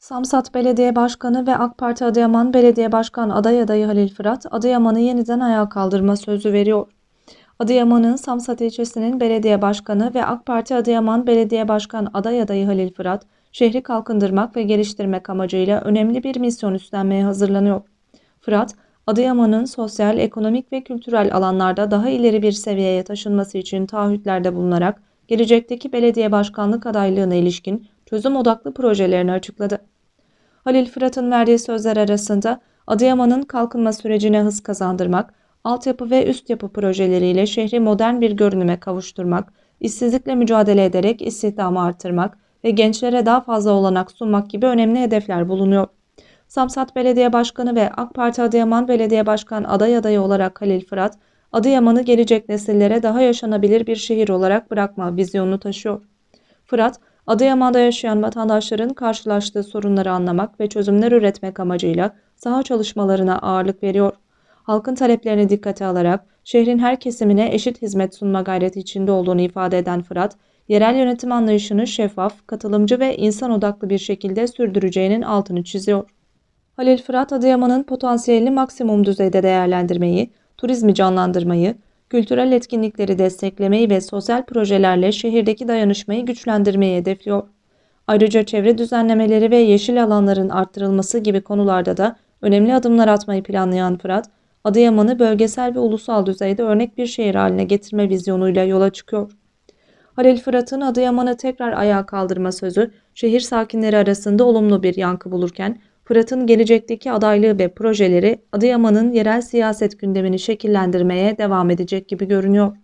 Samsat Belediye Başkanı ve AK Parti Adıyaman Belediye Başkan aday adayı Halil Fırat, Adıyaman'ı yeniden ayağa kaldırma sözü veriyor. Adıyaman'ın Samsat ilçesinin belediye başkanı ve AK Parti Adıyaman Belediye Başkan aday adayı Halil Fırat, şehri kalkındırmak ve geliştirmek amacıyla önemli bir misyon üstlenmeye hazırlanıyor. Fırat, Adıyaman'ın sosyal, ekonomik ve kültürel alanlarda daha ileri bir seviyeye taşınması için taahhütlerde bulunarak gelecekteki belediye başkanlık adaylığına ilişkin çözüm odaklı projelerini açıkladı. Halil Fırat'ın verdiği sözler arasında Adıyaman'ın kalkınma sürecine hız kazandırmak, altyapı ve üst yapı projeleriyle şehri modern bir görünüme kavuşturmak, işsizlikle mücadele ederek istihdamı artırmak ve gençlere daha fazla olanak sunmak gibi önemli hedefler bulunuyor. Samsat Belediye Başkanı ve AK Parti Adıyaman Belediye Başkan aday adayı olarak Halil Fırat, Adıyaman'ı gelecek nesillere daha yaşanabilir bir şehir olarak bırakma vizyonunu taşıyor. Fırat, Adıyaman'da yaşayan vatandaşların karşılaştığı sorunları anlamak ve çözümler üretmek amacıyla saha çalışmalarına ağırlık veriyor. Halkın taleplerini dikkate alarak şehrin her kesimine eşit hizmet sunma gayreti içinde olduğunu ifade eden Fırat, yerel yönetim anlayışını şeffaf, katılımcı ve insan odaklı bir şekilde sürdüreceğinin altını çiziyor. Halil Fırat, Adıyaman'ın potansiyelini maksimum düzeyde değerlendirmeyi, turizmi canlandırmayı, kültürel etkinlikleri desteklemeyi ve sosyal projelerle şehirdeki dayanışmayı güçlendirmeyi hedefliyor. Ayrıca çevre düzenlemeleri ve yeşil alanların arttırılması gibi konularda da önemli adımlar atmayı planlayan Fırat, Adıyaman'ı bölgesel ve ulusal düzeyde örnek bir şehir haline getirme vizyonuyla yola çıkıyor. Halil Fırat'ın Adıyaman'ı tekrar ayağa kaldırma sözü şehir sakinleri arasında olumlu bir yankı bulurken Fırat'ın gelecekteki adaylığı ve projeleri Adıyaman'ın yerel siyaset gündemini şekillendirmeye devam edecek gibi görünüyor.